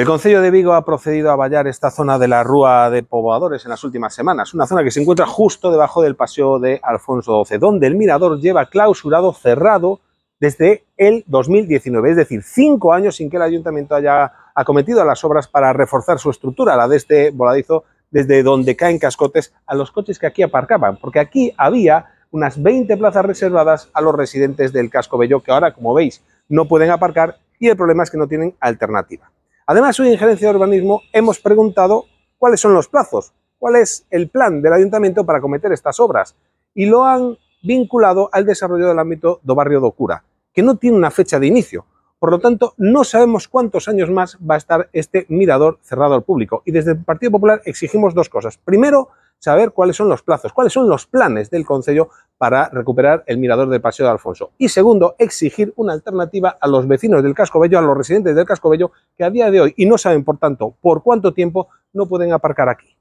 El Concello de Vigo ha procedido a vallar esta zona de la Rúa de Pobadores en las últimas semanas, una zona que se encuentra justo debajo del Paseo de Alfonso XII, donde el mirador lleva clausurado, cerrado, desde el 2019, es decir, cinco años sin que el ayuntamiento haya acometido a las obras para reforzar su estructura, la de este voladizo, desde donde caen cascotes a los coches que aquí aparcaban, porque aquí había unas 20 plazas reservadas a los residentes del casco bello, que ahora, como veis, no pueden aparcar y el problema es que no tienen alternativa. Además, hoy en Gerencia de Urbanismo hemos preguntado cuáles son los plazos, cuál es el plan del ayuntamiento para cometer estas obras y lo han vinculado al desarrollo del ámbito do barrio do Cura, que no tiene una fecha de inicio. Por lo tanto, no sabemos cuántos años más va a estar este mirador cerrado al público. Y desde el Partido Popular exigimos dos cosas. Primero, saber cuáles son los plazos, cuáles son los planes del Consejo para recuperar el mirador del Paseo de Alfonso. Y segundo, exigir una alternativa a los vecinos del Casco Bello, a los residentes del Casco Bello, que a día de hoy, y no saben por tanto por cuánto tiempo, no pueden aparcar aquí.